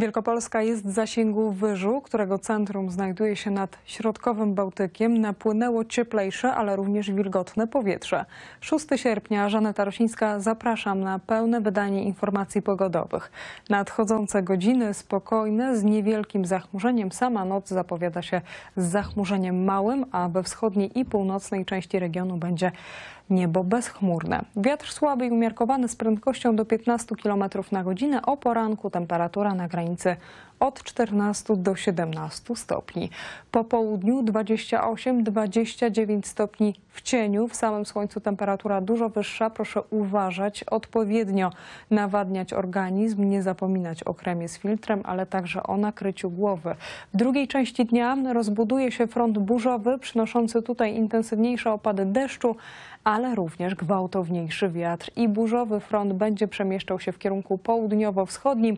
Wielkopolska jest w zasięgu wyżu, którego centrum znajduje się nad środkowym Bałtykiem. Napłynęło cieplejsze, ale również wilgotne powietrze. 6 sierpnia Żaneta Rosińska zapraszam na pełne wydanie informacji pogodowych. Nadchodzące godziny spokojne z niewielkim zachmurzeniem. Sama noc zapowiada się z zachmurzeniem małym, a we wschodniej i północnej części regionu będzie niebo bezchmurne. Wiatr słaby i umiarkowany z prędkością do 15 km na godzinę. O poranku temperatura na granicy od 14 do 17 stopni. Po południu 28-29 stopni w cieniu. W samym słońcu temperatura dużo wyższa. Proszę uważać, odpowiednio nawadniać organizm, nie zapominać o kremie z filtrem, ale także o nakryciu głowy. W drugiej części dnia rozbuduje się front burzowy, przynoszący tutaj intensywniejsze opady deszczu, ale ale również gwałtowniejszy wiatr i burzowy front będzie przemieszczał się w kierunku południowo-wschodnim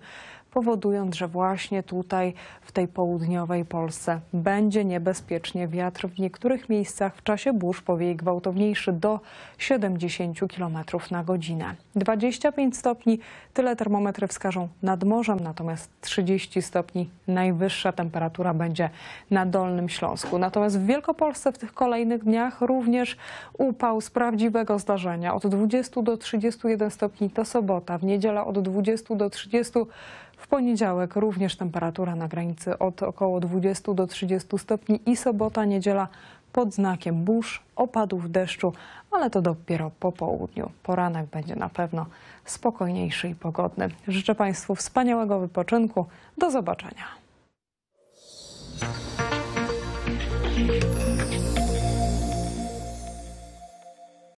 powodując, że właśnie tutaj w tej południowej Polsce będzie niebezpiecznie wiatr. W niektórych miejscach w czasie burz powieje gwałtowniejszy do 70 km na godzinę. 25 stopni tyle termometry wskażą nad morzem, natomiast 30 stopni najwyższa temperatura będzie na Dolnym Śląsku. Natomiast w Wielkopolsce w tych kolejnych dniach również upał z prawdziwego zdarzenia. Od 20 do 31 stopni to sobota, w niedzielę od 20 do 30 w poniedziałek również temperatura na granicy od około 20 do 30 stopni i sobota, niedziela pod znakiem burz, opadów deszczu, ale to dopiero po południu. Poranek będzie na pewno spokojniejszy i pogodny. Życzę Państwu wspaniałego wypoczynku. Do zobaczenia.